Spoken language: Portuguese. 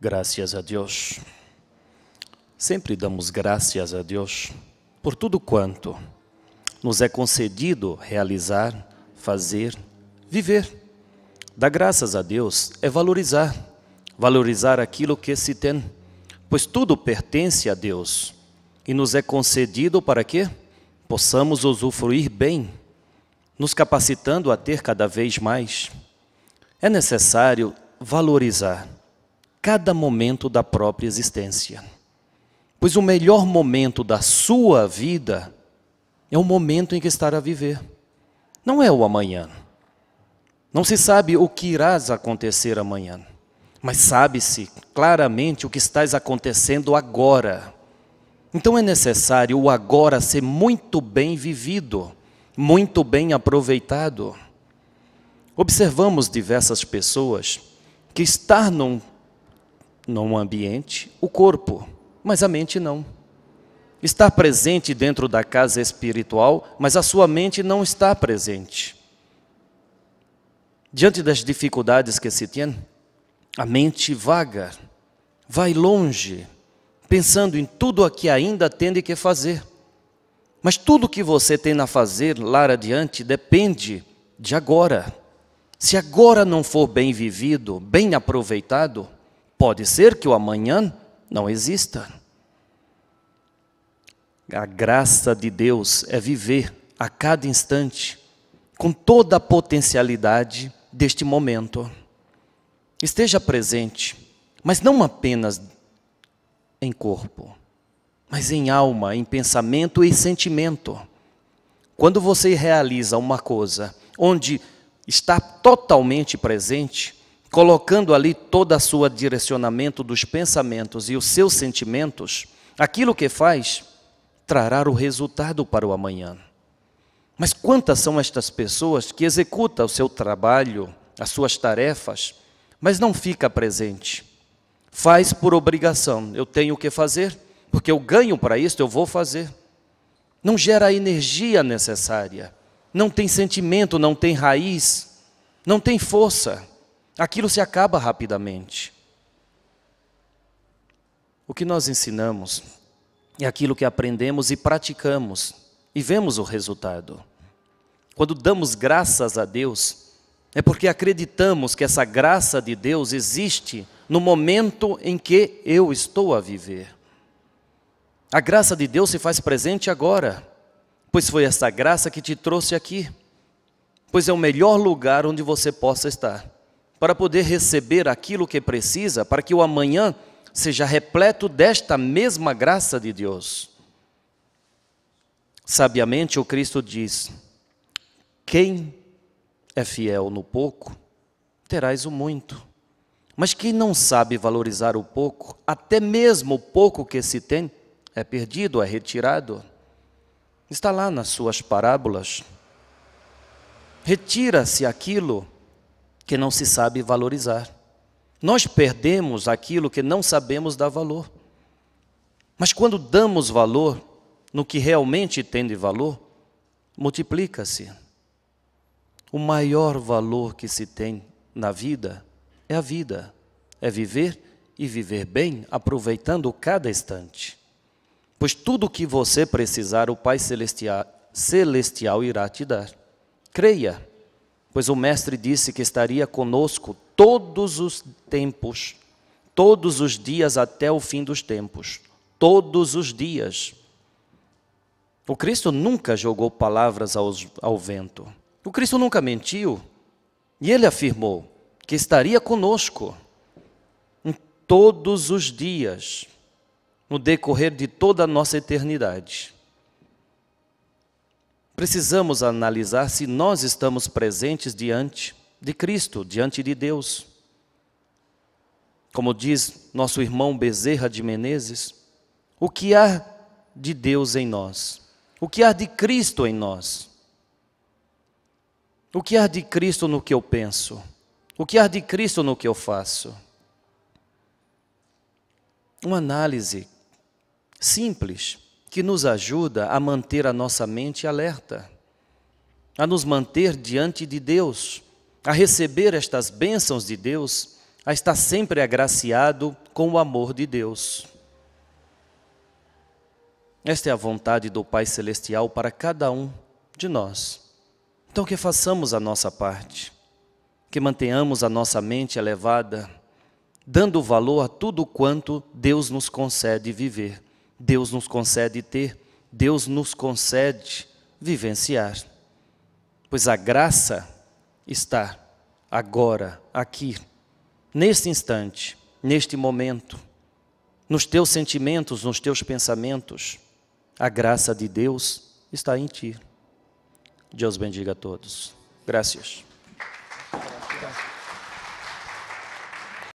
Graças a Deus. Sempre damos graças a Deus por tudo quanto nos é concedido realizar, fazer, viver. Dar graças a Deus é valorizar, valorizar aquilo que se tem, pois tudo pertence a Deus e nos é concedido para que possamos usufruir bem, nos capacitando a ter cada vez mais. É necessário valorizar cada momento da própria existência. Pois o melhor momento da sua vida é o momento em que estará a viver. Não é o amanhã. Não se sabe o que irás acontecer amanhã, mas sabe-se claramente o que estás acontecendo agora. Então é necessário o agora ser muito bem vivido, muito bem aproveitado. Observamos diversas pessoas que estar num num ambiente o corpo, mas a mente não. Está presente dentro da casa espiritual, mas a sua mente não está presente. Diante das dificuldades que se tem, a mente vaga, vai longe, pensando em tudo o que ainda tem de que fazer. Mas tudo que você tem a fazer lá adiante depende de agora. Se agora não for bem vivido, bem aproveitado, Pode ser que o amanhã não exista. A graça de Deus é viver a cada instante com toda a potencialidade deste momento. Esteja presente, mas não apenas em corpo, mas em alma, em pensamento e sentimento. Quando você realiza uma coisa onde está totalmente presente, colocando ali todo o seu direcionamento dos pensamentos e os seus sentimentos, aquilo que faz trará o resultado para o amanhã. Mas quantas são estas pessoas que executa o seu trabalho, as suas tarefas, mas não fica presente? Faz por obrigação. Eu tenho o que fazer, porque eu ganho para isso, eu vou fazer. Não gera a energia necessária. Não tem sentimento, não tem raiz, não tem força aquilo se acaba rapidamente. O que nós ensinamos é aquilo que aprendemos e praticamos e vemos o resultado. Quando damos graças a Deus, é porque acreditamos que essa graça de Deus existe no momento em que eu estou a viver. A graça de Deus se faz presente agora, pois foi essa graça que te trouxe aqui, pois é o melhor lugar onde você possa estar para poder receber aquilo que precisa, para que o amanhã seja repleto desta mesma graça de Deus. Sabiamente o Cristo diz: Quem é fiel no pouco, terás o muito. Mas quem não sabe valorizar o pouco, até mesmo o pouco que se tem, é perdido, é retirado. Está lá nas suas parábolas. Retira-se aquilo que não se sabe valorizar. Nós perdemos aquilo que não sabemos dar valor. Mas quando damos valor no que realmente tem de valor, multiplica-se. O maior valor que se tem na vida é a vida, é viver e viver bem, aproveitando cada instante. Pois tudo o que você precisar, o Pai Celestial, Celestial irá te dar. Creia pois o Mestre disse que estaria conosco todos os tempos, todos os dias até o fim dos tempos. Todos os dias. O Cristo nunca jogou palavras ao vento. O Cristo nunca mentiu. E ele afirmou que estaria conosco em todos os dias, no decorrer de toda a nossa eternidade precisamos analisar se nós estamos presentes diante de Cristo, diante de Deus. Como diz nosso irmão Bezerra de Menezes, o que há de Deus em nós? O que há de Cristo em nós? O que há de Cristo no que eu penso? O que há de Cristo no que eu faço? Uma análise simples que nos ajuda a manter a nossa mente alerta, a nos manter diante de Deus, a receber estas bênçãos de Deus, a estar sempre agraciado com o amor de Deus. Esta é a vontade do Pai Celestial para cada um de nós. Então, que façamos a nossa parte, que mantenhamos a nossa mente elevada, dando valor a tudo quanto Deus nos concede viver Deus nos concede ter, Deus nos concede vivenciar. Pois a graça está agora, aqui, neste instante, neste momento, nos teus sentimentos, nos teus pensamentos. A graça de Deus está em ti. Deus bendiga a todos. Graças.